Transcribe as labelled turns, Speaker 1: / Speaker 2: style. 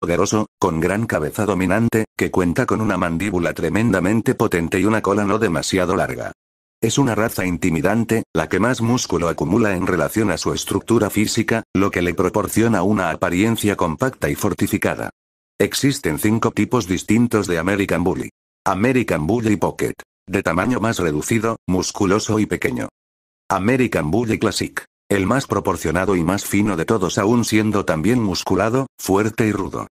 Speaker 1: poderoso, con gran cabeza dominante, que cuenta con una mandíbula tremendamente potente y una cola no demasiado larga. Es una raza intimidante, la que más músculo acumula en relación a su estructura física, lo que le proporciona una apariencia compacta y fortificada. Existen cinco tipos distintos de American Bully. American Bully Pocket. De tamaño más reducido, musculoso y pequeño. American Bully Classic. El más proporcionado y más fino de todos aún siendo también musculado, fuerte y rudo.